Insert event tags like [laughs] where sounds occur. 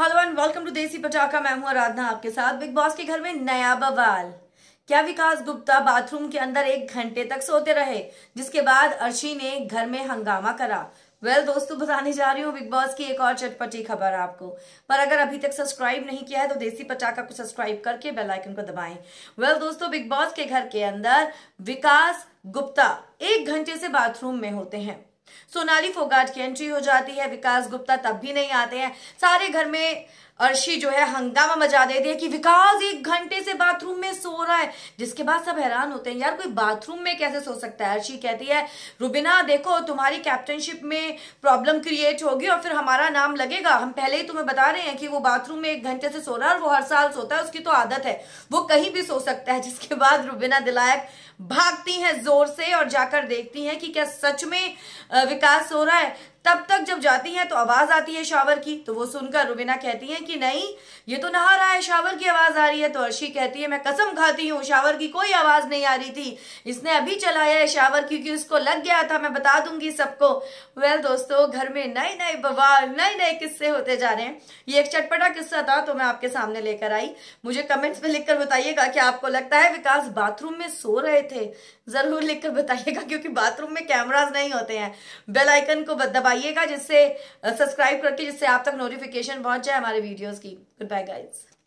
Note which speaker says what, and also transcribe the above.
Speaker 1: hello and welcome to देसी पटाखा मैं हूं आराधना आपके साथ बिग बॉस के घर में नया बवाल क्या विकास गुप्ता बाथरूम के अंदर एक घंटे तक सोते रहे जिसके बाद अर्शी ने घर में हंगामा करा वेल well, दोस्तों बताने जा रही हूँ बिग बॉस की एक और चटपटी खबर आपको पर अगर अभी तक सब्सक्राइब नहीं किया है तो देसी पटाखा को सब्सक्राइब करके बेल आइकन को दबाएं वेल well, दोस्तों बिग बॉस के घर के अंदर विकास गुप्ता एक घंटे से बाथरूम में होते हैं सोनाली फोगाट की एंट्री हो जाती है विकास गुप्ता तब भी नहीं आते हैं सारे घर में अर्शी जो है हंगामा मचा देती है कि विकास एक घंटे से बाथरूम में सो रहा है जिसके बाद सब हैरान होते हैं यार कोई बाथरूम में कैसे सो सकता है अर्शी कहती है रुबिना देखो तुम्हारी कैप्टनशिप में प्रॉब्लम क्रिएट होगी और फिर हमारा नाम लगेगा हम पहले ही तुम्हें बता रहे हैं कि वो बाथरूम में एक घंटे से सो रहा है और वो हर साल सोता है उसकी तो आदत है वो कहीं भी सो सकता है [laughs] जिसके बाद रुबिना दिलायक भागती हैं जोर से और जाकर देखती हैं कि क्या सच में विकास हो रहा है तब तक जब जाती हैं तो आवाज़ आती है शावर की तो वो सुनकर रुबीना कहती है कि नहीं ये तो नहा रहा है शावर की आवाज़ आ रही है तो अर्शी कहती है मैं कसम खाती हूँ शावर की कोई आवाज़ नहीं आ रही थी इसने अभी चलाया है शावर क्योंकि उसको लग गया था मैं बता दूंगी सबको वेल दोस्तों घर में नए नए बवाल नए नए किस्से होते जा रहे हैं ये एक चटपटा किस्सा था तो मैं आपके सामने लेकर आई मुझे कमेंट्स में लिखकर बताइएगा कि आपको लगता है विकास बाथरूम में सो रहे थे ज़रूर लिखकर बताइएगा क्योंकि बाथरूम में कैमराज नहीं होते हैं बेल आइकन को दबा दबाइएगा जिससे सब्सक्राइब करके जिससे आप तक नोटिफिकेशन पहुंच जाए हमारे वीडियोस की गुड बाय गाइज